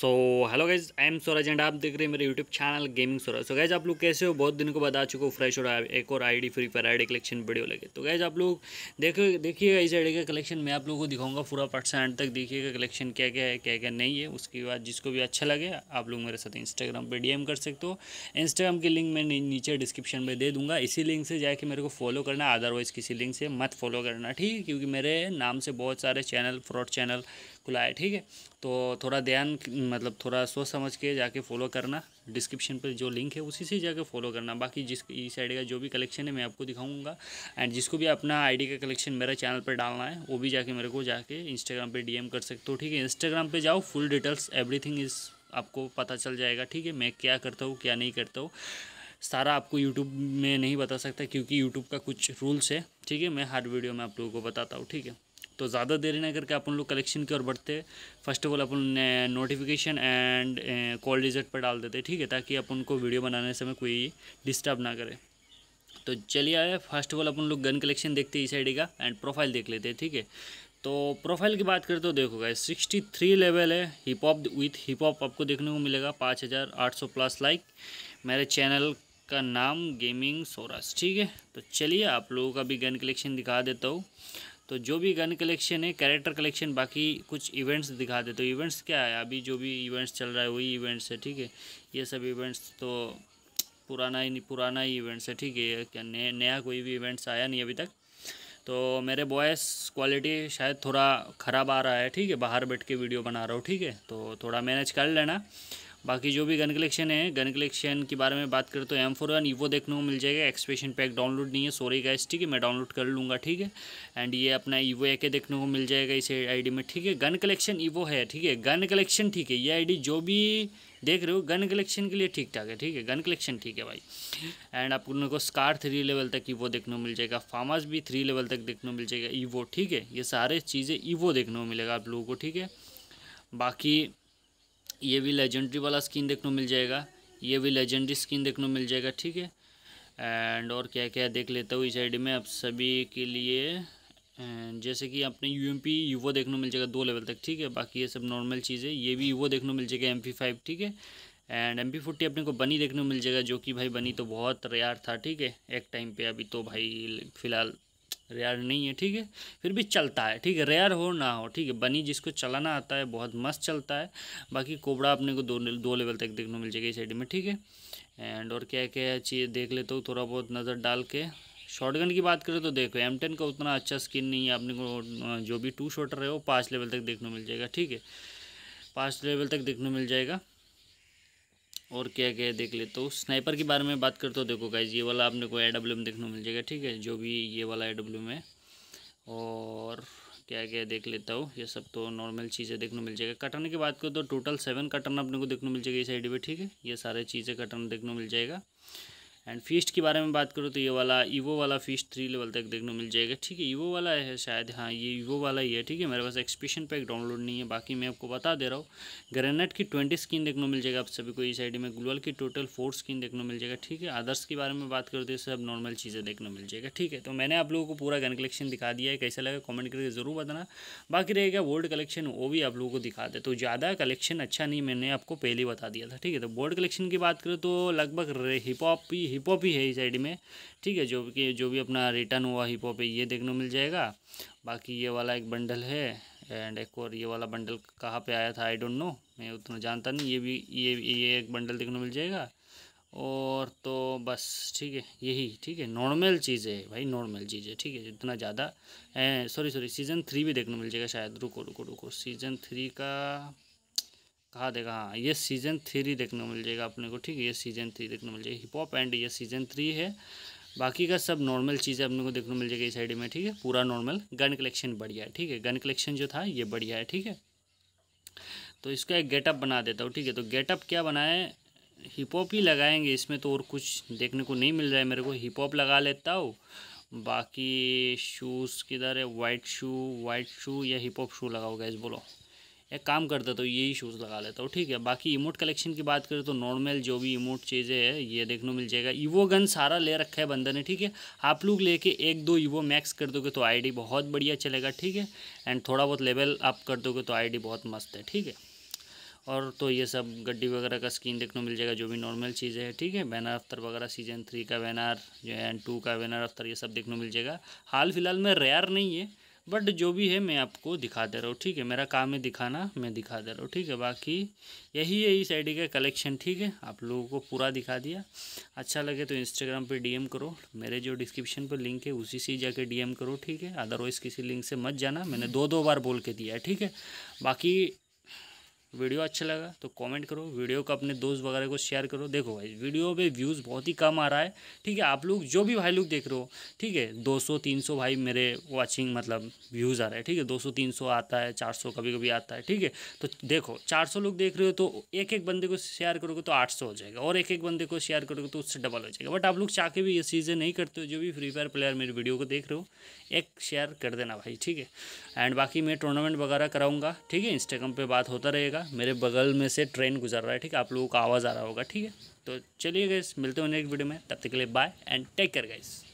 so hello guys I am Suraj and आप देख रहे हैं मेरे YouTube channel gaming Suraj so guys आप लोग कैसे हो बहुत दिन को बाद आ चुके हो फ्रेश और एक और ID free fire ID collection video लगे तो गैज आप लोग देखो देखिएगा इस आईडी का कलेक्शन मैं आप लोगों को दिखाऊंगा पूरा पार्ट से तक देखिएगा कलेक्शन क्या क्या है क्या क्या नहीं है उसके बाद जिसको भी अच्छा लगे आप लोग मेरे साथ इंस्टाग्राम पर डी कर सकते हो इंस्टाग्राम की लिंक मैं नीचे डिस्क्रिप्शन में दे दूँगा इसी लिंक से जाके मेरे को फॉलो करना अदरवाइज़ किसी लिंक से मत फॉलो करना ठीक है क्योंकि मेरे नाम से बहुत सारे चैनल फ्रॉड चैनल खुला है ठीक है तो थोड़ा ध्यान मतलब थोड़ा सोच समझ के जाके फॉलो करना डिस्क्रिप्शन पर जो लिंक है उसी से जाके फॉलो करना बाकी जिस इस आईडी का जो भी कलेक्शन है मैं आपको दिखाऊंगा एंड जिसको भी अपना आईडी का कलेक्शन मेरा चैनल पर डालना है वो भी जाके मेरे को जाके इंस्टाग्राम पे डीएम कर सकते हो ठीक है इंस्टाग्राम पे जाओ फुल डिटेल्स एवरीथिंग इज़ आपको पता चल जाएगा ठीक है मैं क्या करता हूँ क्या नहीं करता हूँ सारा आपको यूट्यूब में नहीं बता सकता क्योंकि यूट्यूब का कुछ रूल्स है ठीक है मैं हर वीडियो में आप लोगों को बताता हूँ ठीक है तो ज़्यादा देरी ना करके अपन लोग कलेक्शन की ओर बढ़ते फर्स्ट ऑफ ऑल अपन नोटिफिकेशन एंड कॉल डिजट पर डाल देते ठीक है ताकि अपन को वीडियो बनाने समय कोई डिस्टर्ब ना करे तो चलिए आए फर्स्ट ऑफ ऑल अपन लोग गन कलेक्शन देखते हैं इस आई का एंड प्रोफाइल देख लेते हैं ठीक है तो प्रोफाइल की बात करें तो देखो सिक्सटी थ्री लेवल है hip hop with hip hop आपको देखने को मिलेगा पाँच हज़ार आठ सौ प्लस लाइक मेरे चैनल का नाम गेमिंग सोरास ठीक है तो चलिए आप लोगों का भी गन कलेक्शन दिखा देता हूँ तो जो भी गन कलेक्शन है कैरेक्टर कलेक्शन बाकी कुछ इवेंट्स दिखा दे तो इवेंट्स क्या है अभी जो भी इवेंट्स चल रहा है वही इवेंट्स है ठीक है ये सब इवेंट्स तो पुराना ही नहीं पुराना ही इवेंट्स है ठीक है क्या नया नया कोई भी इवेंट्स आया नहीं अभी तक तो मेरे बॉयस क्वालिटी शायद थोड़ा ख़राब आ रहा है ठीक है बाहर बैठ के वीडियो बना रहा हूँ ठीक है तो थोड़ा मैनेज कर लेना बाकी जो भी गन कलेक्शन है गन कलेक्शन के बारे में बात करें तो एम फोर वन ईवो देखने को मिल जाएगा एक्सप्रेशन पैक डाउनलोड नहीं है सॉरी गाइस ठीक है मैं डाउनलोड कर लूँगा ठीक है एंड ये अपना ईवो ए के देखने को मिल जाएगा इस आई में ठीक है गन कलेक्शन ईवो है ठीक है गन कलेक्शन ठीक है ये आई जो भी देख रहे हो गन कलेक्शन के लिए ठीक ठाक है ठीक है गन कलेक्शन ठीक है भाई एंड आप लोगों को स्कार थ्री लेवल तक ईवो देखने को मिल जाएगा फार्मास भी थ्री लेवल तक देखने को मिल जाएगा ईवो ठीक है ये सारे चीज़ें ईवो देखने को मिलेगा आप लोगों को ठीक है बाकी ये भी लेजेंड्री वाला स्किन देखने मिल जाएगा ये भी लेजेंड्री स्किन देखने मिल जाएगा ठीक है एंड और क्या क्या देख लेता हूँ इस आई में आप सभी के लिए जैसे कि आपने यू एम पी वो देखने मिल जाएगा दो लेवल तक ठीक है बाकी ये सब नॉर्मल चीज़ें ये भी वो देखने को मिल जाएगा एम पी फाइव ठीक है एंड एम पी फोर्टी अपने को बनी देखने मिल जाएगा जो कि भाई बनी तो बहुत रेयर था ठीक है एक टाइम पे अभी तो भाई फ़िलहाल रेयर नहीं है ठीक है फिर भी चलता है ठीक है रेयर हो ना हो ठीक है बनी जिसको चलाना आता है बहुत मस्त चलता है बाकी कोबड़ा अपने को दो दो लेवल तक देखने मिल जाएगा इस साइड में ठीक है एंड और क्या क्या चीज़ देख लेते हो थोड़ा बहुत नज़र डाल के शॉटगन की बात करें तो देखो एम टेन का उतना अच्छा स्किन नहीं है अपने को जो भी टू शॉटर है वो पाँच लेवल तक देखने मिल जाएगा ठीक है पाँच लेवल तक देखने मिल जाएगा और क्या क्या है देख लेते हो स्नाइपर के बारे में बात करते हो देखो गाइज ये वाला आपने को ए डब्ल्यू में देखने को मिल जाएगा ठीक है जो भी ये वाला ए डब्ल्यू में और क्या क्या देख लेता हूँ ये सब तो नॉर्मल चीज़ें देखने मिल जाएगा कटन की बात करो तो टोटल सेवन कटन आपने को देखने मिल जाएगा इस डी पर ठीक है ये सारे चीज़ें कटन देखने मिल जाएगा एंड फीस्ट के बारे में बात करो तो ये वाला ईवो वाला फीस्ट थ्री लेवल तक देखने मिल जाएगा ठीक है ईवो वाला है शायद हाँ ये ईवो वाला ही है ठीक है मेरे पास एक्सपीशन पैक डाउनलोड नहीं है बाकी मैं आपको बता दे रहा हूँ ग्रेनेट की ट्वेंटी स्किन देखने को मिल जाएगा आप सभी को इस आई में ग्लोअल की टोटल फोर स्किन देखने को मिल जाएगा ठीक है अदर्स के बारे में बात करो तो सब नॉर्मल चीज़ें देखने मिल जाएगा ठीक है तो मैंने आप लोगों को पूरा गन कलेक्शन दिखा दिया है कैसा लगा कॉमेंट करके ज़रूर बताना बाकी रहेगा वर्ल्ड कलेक्शन वो भी आप लोगों को दिखा दे तो ज़्यादा कलेक्शन अच्छा नहीं मैंने आपको पहले बता दिया था ठीक है तो वर्ल्ड कलेक्शन की बात करें तो लगभग हिप हॉप ही हिप हॉप ही है इस साइड में ठीक है जो कि जो भी अपना रिटर्न हुआ हिप हॉप है ये देखने मिल जाएगा बाकी ये वाला एक बंडल है एंड एक और ये वाला बंडल कहाँ पे आया था आई डोंट नो मैं उतना जानता नहीं ये भी ये ये एक बंडल देखने मिल जाएगा और तो बस ठीक है यही ठीक है नॉर्मल चीज़ है भाई नॉर्मल चीज़ है ठीक है इतना ज़्यादा सॉरी सॉरी सीज़न थ्री भी देखने मिल जाएगा शायद रुको रुको रुको सीज़न थ्री का कहा देगा हाँ ये सीजन थ्री देखने को मिल जाएगा अपने को ठीक है ये सीजन थ्री देखने को मिल जाएगा हिप हॉप एंड ये सीजन थ्री है बाकी का सब नॉर्मल चीज़ें अपने को देखने को मिल जाएगी इस साइड में ठीक है पूरा नॉर्मल गन कलेक्शन बढ़िया है ठीक है गन कलेक्शन जो था ये बढ़िया है ठीक है तो इसका एक गेटअप बना देता हूँ ठीक है तो गेटअप क्या बनाए हिप हॉप ही लगाएंगे इसमें तो और कुछ देखने को नहीं मिल रहा है मेरे को हिप हॉप लगा लेता हूँ बाकी शूज़ किधर है वाइट शू वाइट शू या हिप हॉप शू लगाओ इस बोलो एक काम करते तो यही शूज़ लगा लेता हूँ ठीक है बाकी इमोट कलेक्शन की बात करें तो नॉर्मल जो भी इमोट चीज़ें है ये देखने मिल जाएगा ईवो गन सारा ले रखा है बंदर ने ठीक है आप लोग लेके एक दो ईवो मैक्स कर दोगे तो आईडी बहुत बढ़िया चलेगा ठीक है एंड थोड़ा बहुत लेवल आप कर दोगे तो आई बहुत मस्त है ठीक है और तो ये सब गड्डी वगैरह का स्क्रीन देखने मिल जाएगा जो भी नॉर्मल चीज़ें हैं ठीक है बैनर अफ्तर वगैरह सीजन थ्री का बैनर जो है एंड टू का बैनर अफ्तर ये सब देखने मिल जाएगा हाल फिलहाल में रेयर नहीं है बट जो भी है मैं आपको दिखा दे रहा हूँ ठीक है मेरा काम है दिखाना मैं दिखा दे रहा हूँ ठीक है बाकी यही है इस आईडी का कलेक्शन ठीक है आप लोगों को पूरा दिखा दिया अच्छा लगे तो इंस्टाग्राम पे डीएम करो मेरे जो डिस्क्रिप्शन पर लिंक है उसी से जाके डीएम करो ठीक है अदरवाइज़ किसी लिंक से मत जाना मैंने दो दो बार बोल के दिया है ठीक है बाकी वीडियो अच्छा लगा तो कमेंट करो वीडियो को अपने दोस्त वगैरह को शेयर करो देखो भाई वीडियो पे व्यूज़ बहुत ही कम आ रहा है ठीक है आप लोग जो भी भाई लोग देख रहे हो ठीक है 200 300 भाई मेरे वाचिंग मतलब व्यूज़ आ रहा है ठीक है 200 300 आता है 400 कभी कभी आता है ठीक है तो देखो 400 लोग देख रहे हो तो एक एक बंदे को शेयर करोगे तो आठ हो जाएगा और एक एक बंदे को शेयर करोगे तो उससे डबल हो जाएगा बट आप लोग चाह के भी ये चीज़ें नहीं करते हो जो भी फ्री फायर प्लेयर मेरी वीडियो को देख रहे हो एक शेयर कर देना भाई ठीक है एंड बाकी मैं टूर्नामेंट वगैरह कराऊँगा ठीक है इंस्टाग्राम पर बात होता रहेगा जाएगा मेरे बगल में से ट्रेन गुजर रहा है ठीक है आप लोगों का आवाज़ आ रहा होगा ठीक है तो चलिए गाइस मिलते हैं नेक्स्ट वीडियो में तब तक के लिए bye and take care guys